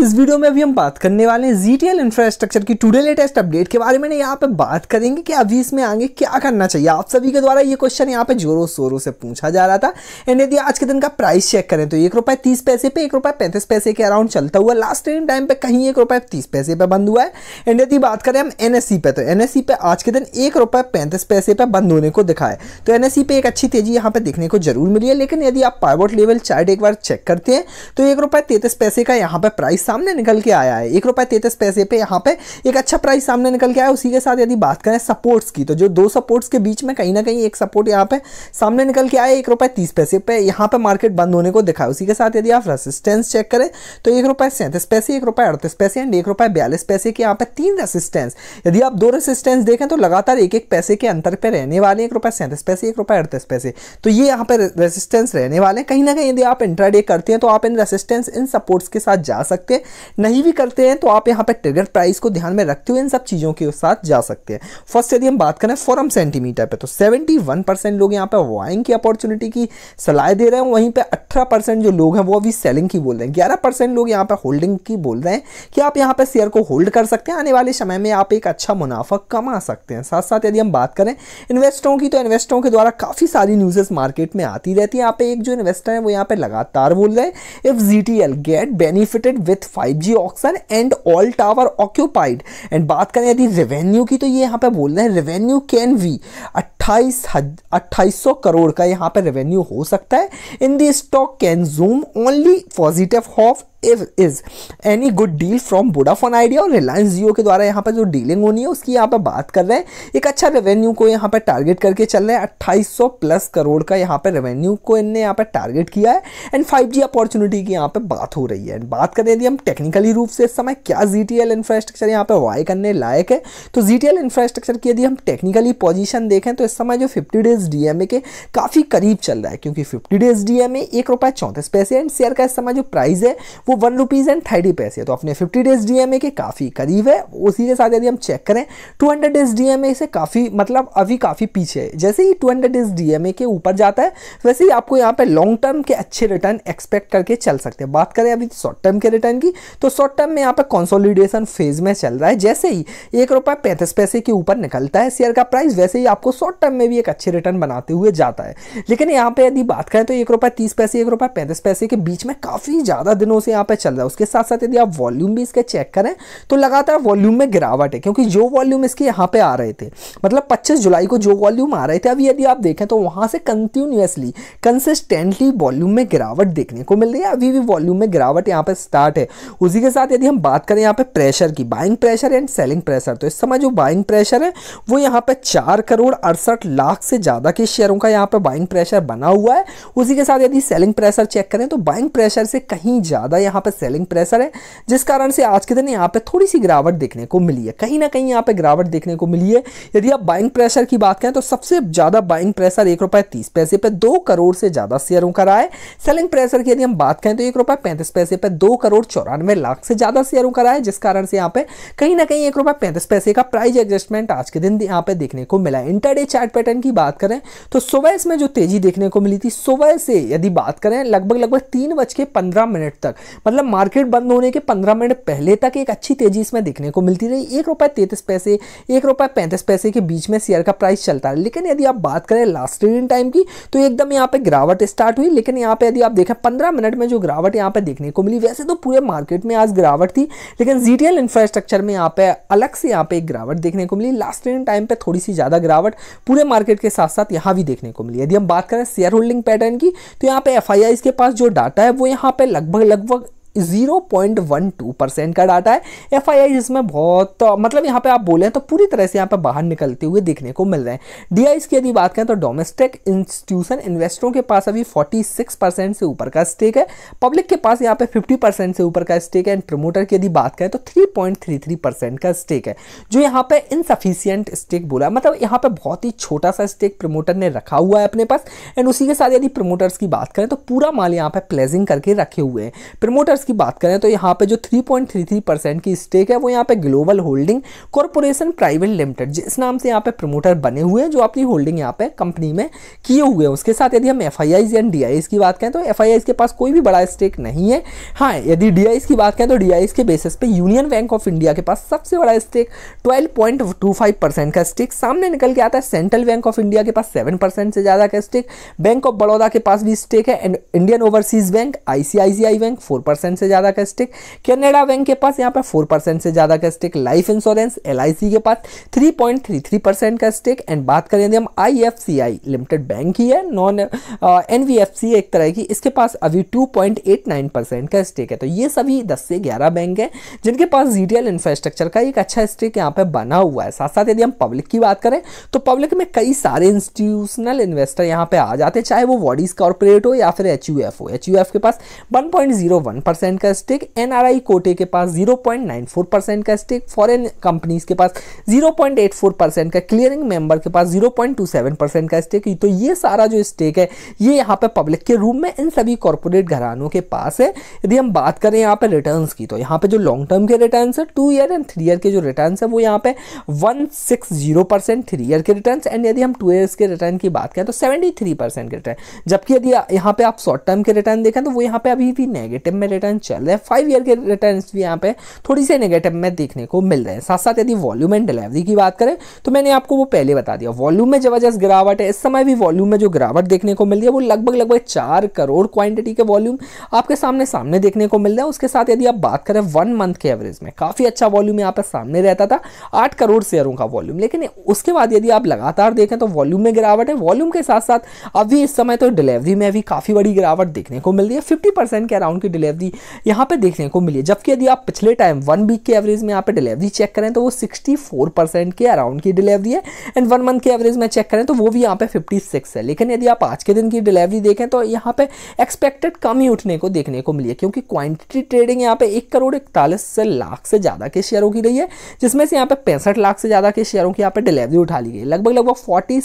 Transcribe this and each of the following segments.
इस वीडियो में अभी हम बात करने वाले हैं जी टी इंफ्रास्ट्रक्चर की टूडे लेटेस्ट अपडेट के बारे में यहाँ पे बात करेंगे कि अभी इसमें आगे क्या करना चाहिए आप सभी के द्वारा ये क्वेश्चन यहाँ पे जोरों शोरों से पूछा जा रहा था एंड यदि आज के दिन का प्राइस चेक करें तो एक रुपए तीस पैसे पे एक रुपए पैंतीस पैसे के अराउंड चलता हुआ लास्ट ट्रेन टाइम पे कहीं एक रुपए तीस पैसे पे बंद हुआ है एंड यदि बात करें हम एन e पे तो एन e पे आज के दिन एक रुपए पैंतीस पैसे पे बंद होने को दिखा है तो एन e पे एक अच्छी तेजी यहाँ पे देखने को जरूर मिली है लेकिन यदि आप पाइवोट लेवल चार्ट एक बार चेक करते हैं तो एक रुपए तैतीस पैसे का यहाँ पे प्राइस सामने निकल के आया है एक रुपए तैतीस पैसे पे यहाँ पे एक अच्छा प्राइस सामने निकल के आया उसी के साथ यदि बात करें सपोर्ट्स की तो जो दो सपोर्ट्स के बीच में कहीं ना कहीं एक सपोर्ट यहाँ पे सामने निकल के आया एक रुपए तीस पैसे पे यहाँ पे मार्केट बंद होने को दिखा उसी के साथ यदि आप रेसिस्टेंस चेक करें तो एक रुपए सैंतीस पैसे एक रुपए अड़तीस पैसे एंड एक रुपए बयालीस पैसे के यहाँ पे तीन रेसिस्टेंस यदि आप दो रेसिस्टेंस देखें तो लगातार एक एक पैसे के अंतर पर रहने वाले एक रुपए सैंतीस पैसे एक रुपए अड़तीस पैसे तो ये यहाँ पे रेसिस्टेंस रहने वाले कहीं ना कहीं यदि आप इंट्राडे करते हैं तो आप इन रेसिस्टेंस इन सपोर्ट्स के साथ जा सकते हैं हैं नहीं भी करते हैं तो आप यहाँ पर ट्रिगर प्राइस को ध्यान में रखते हुए इन सब चीज़ों के साथ जा सकते हैं फर्स्ट यदि हम बात करें फॉरम सेंटीमीटर पर तो सेवेंटी लोग यहाँ पर वाइंग की अपॉर्चुनिटी की सलाह दे रहे हैं वहीं पर अठारह जो लोग हैं वो अभी सेलिंग की बोल रहे हैं ग्यारह लोग यहाँ पर होल्डिंग की बोल रहे हैं कि आप यहाँ पर शेयर को होल्ड कर सकते हैं आने वाले समय में आप एक अच्छा मुनाफा कमा सकते हैं साथ साथ यदि हम बात करें इन्वेस्टरों की तो इन्वेस्टरों के द्वारा काफ़ी सारी न्यूज़ेस मार्केट में आती रहती है यहाँ पे एक जो इन्वेस्टर है वो यहाँ पे लगातार बोल रहे हैं if G get benefited with five G auction and all tower occupied and बात करें यदि रेवेन्यू की तो ये यहाँ पे बोल रहे हैं रेवेन्यू कैन वी अट्ठाईस हज सौ करोड़ का यहाँ पर रेवेन्यू हो सकता है in the stock can zoom only positive half if is any good deal from Vodafone Idea और रिलायंस जियो के द्वारा यहाँ पर जो डीलिंग होनी है उसकी यहाँ पर बात कर रहे हैं एक अच्छा रेवेन्यू को यहाँ पर टारगेट करके चल रहे हैं अट्ठाईस प्लस करोड़ का यहाँ पर रेवेन्यू को इनने यहाँ पर टारगेट किया है एंड जी अपॉर्चुनिटी की यहाँ पर बात हो रही है एंड बात करें यदि हम टेक्निकली रूप से इस समय क्या जी इंफ्रास्ट्रक्चर यहाँ पर वाई करने लायक है तो जी इंफ्रास्ट्रक्चर की यदि हम टेक्निकली पोजिशन देखें तो इस समय जो 50 डेज डीएमए के काफ़ी करीब चल रहा है क्योंकि 50 डेज डीएमए एक रुपये चौंतीस पैसे एंड शेयर का इस समय जो प्राइस है वो वन रुपीज़ एंड थर्टी पैसे है तो अपने 50 डेज डीएमए के काफ़ी करीब है उसी के साथ यदि हम चेक करें टू डेज डीएमए से काफ़ी मतलब अभी काफ़ी पीछे है जैसे ही टू डेज डीएमए के ऊपर जाता है वैसे ही आपको यहाँ पर लॉन्ग टर्म के अच्छे रिटर्न एक्सपेक्ट करके चल सकते हैं बात करें अभी शॉर्ट टर्म के रिटर्न की तो शॉर्ट टर्म में यहाँ पर कॉन्सोलिडेशन फेज में चल रहा है जैसे ही एक रुपये पैंतीस पैसे के ऊपर निकलता है शेयर का प्राइस वैसे ही आपको शॉर्ट टर्म में भी एक अच्छे रिटर्न बनाते हुए जाता है लेकिन यहाँ पे यदि बात करें तो एक रुपए तीस पैसे एक रुपए पैंतीस पैसे के बीच में काफ़ी ज़्यादा दिनों से यहाँ पे चल रहा है उसके साथ साथ यदि आप वॉल्यूम भी इसके चेक करें तो लगातार वॉल्यूम में गिरावट है क्योंकि जो वॉल्यूम इसके यहाँ पे आ रहे थे मतलब पच्चीस जुलाई को जो वॉल्यूम आ रहे थे अभी यदि आप देखें तो वहां से कंटिन्यूसली कंसिस्टेंटली वॉल्यूम में गिरावट देखने को मिल रही है अभी भी वॉल्यूम में गिरावट यहाँ पे स्टार्ट है उसी के साथ यदि हम बात करें यहाँ पे प्रेशर की buying pressure and selling pressure तो इस समय जो बाइंग प्रेशर है वो यहाँ पे चार करोड़ अड़सठ सड़सठ लाख से ज़्यादा के शेयरों का यहाँ पर बाइंग प्रेशर बना हुआ है उसी के साथ यदि सेलिंग प्रेशर चेक करें तो बाइंग प्रेशर से कहीं ज़्यादा यहाँ पर सेलिंग प्रेशर है जिस कारण से आज के दिन यहाँ पर थोड़ी सी गिरावट देखने को मिली है कहीं ना कहीं यहाँ पर गिरावट देखने को मिली है यदि आप बाइंग प्रेशर की बात करें तो सबसे ज़्यादा बाइंग प्रेशर एक रुपये तीस पैसे पर दो करोड़ से ज़्यादा शेयरों का रहा है सेलिंग प्रेशर की यदि हम बात करें तो एक रुपये पैंतीस पैसे पर दो करोड़ चौरानवे लाख से ज़्यादा शेयरों का रहा है जिस कारण से यहाँ पे कहीं ना कहीं एक रुपये पैंतीस पैसे का प्राइस एडजस्टमेंट आज के दिन यहाँ पे देखने को मिला है इंटरडे चार्ट पैटर्न की बात करें तो सुबह इसमें जो तेजी देखने को मिली थी सुबह से यदि बात करें लगभग लगभग तीन बज के पंद्रह मिनट तक मतलब मार्केट बंद होने के पंद्रह मिनट पहले तक एक अच्छी तेजी इसमें देखने को मिलती रही एक रुपए तैतीस पैसे एक रुपए पैंतीस पैसे के बीच में शेयर का प्राइस चलता है लेकिन यदि आप बात करें लास्ट ट्रेडिंग टाइम की तो एकदम यहाँ पे गिरावट स्टार्ट हुई लेकिन यहाँ पे यदि आप देखें पंद्रह मिनट में जो गिरावट यहाँ पे देखने को मिली वैसे तो पूरे मार्केट में आज गिरावट थी लेकिन जी इंफ्रास्ट्रक्चर में यहाँ पे अलग से यहाँ पे एक गिरावट देखने को मिली लास्ट ट्रेडिंग टाइम पर थोड़ी सी ज़्यादा गिरावट पूरे मार्केट के साथ साथ यहाँ भी देखने को मिली यदि हम बात करें शेयर होल्डिंग पैटर्न की तो यहाँ पे एफ के पास जो डाटा है वो यहाँ पे लगभग लगभग 0.12 परसेंट का डाटा है एफ आई आई जिसमें बहुत मतलब यहाँ पे आप बोले तो पूरी तरह से यहाँ पे बाहर निकलते हुए देखने को मिल रहे हैं डी की यदि बात करें तो डोमेस्टिक इंस्टीट्यूशन इन्वेस्टरों के पास अभी 46 परसेंट से ऊपर का स्टेक है पब्लिक के पास यहाँ पे 50 परसेंट से ऊपर का स्टेक है एंड प्रमोटर की यदि बात करें तो थ्री परसेंट का स्टेक है जो यहाँ पर इनसफिशियंट स्टेक बोला मतलब यहाँ पर बहुत ही छोटा सा स्टेक प्रमोटर ने रखा हुआ है अपने पास एंड उसी के साथ यदि प्रमोटर्स की बात करें तो पूरा माल यहाँ पे प्लेजिंग करके रखे हुए हैं प्रमोटर्स शेयर्स की बात करें तो यहाँ पे जो 3.33 परसेंट की स्टेक है वो यहाँ पे global holding corporation private limited जिस नाम से यहाँ पे प्रमोटर बने हुए हैं जो अपनी होल्डिंग यहाँ पे कंपनी में किए हुए हैं उसके साथ यदि हम एफ आई या डी की बात करें तो एफ के पास कोई भी बड़ा स्टेक नहीं है हाँ यदि डी की बात करें तो डी के बेसिस पे यूनियन बैंक ऑफ इंडिया के पास सबसे बड़ा स्टेक ट्वेल्व का स्टेक सामने निकल के आता है सेंट्रल बैंक ऑफ इंडिया के पास सेवन से ज़्यादा का स्टेक बैंक ऑफ बड़ौदा के पास भी स्टेक है Indian Overseas Bank ICICI Bank four percent से ज़्यादा का स्टेक कैनेडा बैंक के पास यहाँ पर फोर परसेंट से ज़्यादा का स्टेक लाइफ इंश्योरेंस एल के पास three point three three percent का स्टेक एंड बात करें हम आई लिमिटेड बैंक ही है नॉन एन uh, एक तरह की इसके पास अभी टू का स्टेक है तो ये सभी दस से ग्यारह बैंक हैं जिनके पास जी इंफ्रास्ट्रक्चर का एक अच्छा स्टेक यहाँ पर बना हुआ है साथ साथ यदि हम पब्लिक की बात करें तो पब्लिक में कई सारे इंस्टीट्यूशनल इन्वेस्टर यहाँ पे आ जाते हैं चाहे वो बॉडीज कॉर्पोरेट हो या फिर एच यू एफ हो एच यू एफ के पास वन परसेंट का स्टेक एनआरआई कोटे के पास 0.94 परसेंट का स्टेक फॉरेन कंपनीज के पास 0.84 परसेंट का क्लियरिंग मेंबर के पास 0.27 परसेंट का स्टेक तो ये सारा जो स्टेक है ये यहाँ पे पब्लिक के रूम में इन सभी कॉरपोरेट घरानों के पास है यदि हम बात करें यहाँ पे रिटर्न की तो यहाँ पे जो लॉन्ग टर्म के रिटर्न है two year and three year के जो रिटर्न है वो यहाँ पे one six zero percent three year के रिटर्न एंड यदि हम टू ईयर्स के रिटर्न की बात करें तो सेवेंटी थ्री परसेंट के रिटर्न जबकि यदि यहाँ पे आप शॉर्ट टर्म के रिटर्न देखें तो वो यहाँ पे अभी भी नेगेटिव में रिटर्न रिटर्न चल रहे हैं फाइव ईयर के रिटर्न भी यहाँ पे थोड़ी सी नेगेटिव में देखने को मिल रहे हैं साथ साथ यदि वॉल्यूम एंड डिलीवरी की बात करें तो मैंने आपको वो पहले बता दिया वॉल्यूम में जबरदस्त गिरावट है इस समय भी वॉल्यूम में जो गिरावट देखने को मिल रही है वो लगभग लगभग चार करोड़ क्वांटिटी के वॉल्यूम आपके सामने सामने देखने को मिल रहा है उसके साथ यदि आप बात करें वन मंथ के एवरेज में काफ़ी अच्छा वॉल्यूम यहाँ पर सामने रहता था आठ करोड़ शेयरों का वॉल्यूम लेकिन उसके बाद यदि आप लगातार देखें तो वॉल्यूम में गिरावट है वॉल्यूम के साथ साथ अभी इस समय तो डिलीवरी में भी काफ़ी बड़ी गिरावट देखने को मिल रही है फिफ्टी परसेंट के अराउंड की डिलीवरी यहाँ पे देखने को मिली जबकि यदि आप पिछले टाइम वन वीक के एवरेज में यहाँ पे डिलीवरी चेक करें तो वो 64 परसेंट के अराउंड की डिलीवरी है एंड वन मंथ के एवरेज में चेक करें तो वो भी यहाँ पे 56 है लेकिन यदि आप आज के दिन की डिलीवरी देखें तो यहाँ पे एक्सपेक्टेड कम ही उठने को देखने को मिली है क्योंकि क्वान्टिटी ट्रेडिंग यहाँ पे एक करोड़ इकतालीस से लाख से ज़्यादा के शेयरों की रही है जिसमें से यहाँ पे पैंसठ लाख से ज़्यादा के शेयरों की यहाँ पे डिलीवरी उठा ली गई लगभग लगभग फोर्टी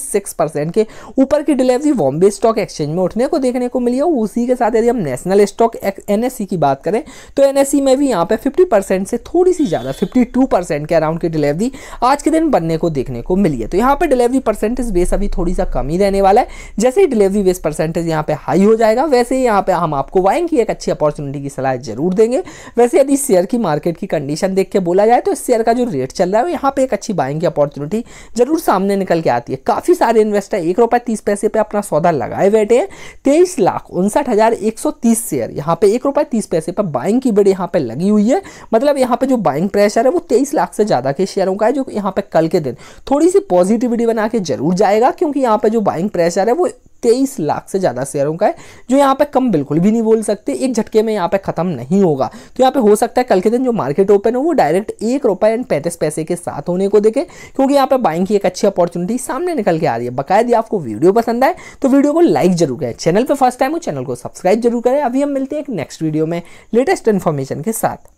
के ऊपर की डिलीवरी बॉम्बे स्टॉक एक्सचेंज में उठने को देखने को मिली है उसी के साथ यदि हम नेशनल स्टॉक एन की बात करें तो एन e में भी यहाँ पर फिफ्टी से थोड़ी सी ज़्यादा फिफ्टी के अराउंड की डिलीवरी आज के दिन बनने को देखने को मिली है तो यहाँ पर डिलीवरी परसेंटेज बेस अभी थोड़ी सा कम ही रहने वाला है जैसे ही डिलीवरी बेस परसेंटेज यहाँ पर हाई हो जाएगा वैसे ही यहाँ पर हम आपको वाइंग की एक अच्छी अपॉर्चुनिटी की सलाह जरूर देंगे वैसे यदि शेयर की मार्केट की कंडीशन देख के बोला जाए तो इस शेयर का जो रेट चल रहा है यहाँ पे एक अच्छी बाइंग की अपॉर्चुनिटी जरूर सामने निकल के आती है काफ़ी सारे इन्वेस्टर एक रुपए तीस पैसे पे अपना सौदा लगाए बैठे हैं तेईस लाख उनसठ हज़ार एक सौ तीस शेयर यहाँ पे एक रुपए तीस पैसे तो पर बाइंग की बड़ी यहाँ पे लगी हुई है मतलब यहाँ पे जो बाइंग प्रेशर है वो तेईस लाख से ज़्यादा के शेयरों का है जो यहाँ पे कल के दिन थोड़ी सी पॉजिटिविटी बना के जरूर जाएगा क्योंकि यहाँ पे जो बाइंग प्रेशर है वो तेईस लाख से ज़्यादा शेयरों का है जो यहाँ पे कम बिल्कुल भी नहीं बोल सकते एक झटके में यहाँ पे ख़त्म नहीं होगा तो यहाँ पे हो सकता है कल के दिन जो मार्केट ओपन हो वो डायरेक्ट एक रुपये एंड पैंतीस पैसे के साथ होने को देखे क्योंकि यहाँ पे बाइंग की एक अच्छी अपॉर्चुनिटी सामने निकल के आ रही है बाकायदा आपको वीडियो पसंद आए तो वीडियो को लाइक जरूर करें चैनल पर फर्स्ट टाइम हो चैनल को सब्सक्राइब जरूर करें अभी हम मिलते हैं एक नेक्स्ट वीडियो में लेटेस्ट इन्फॉर्मेशन के साथ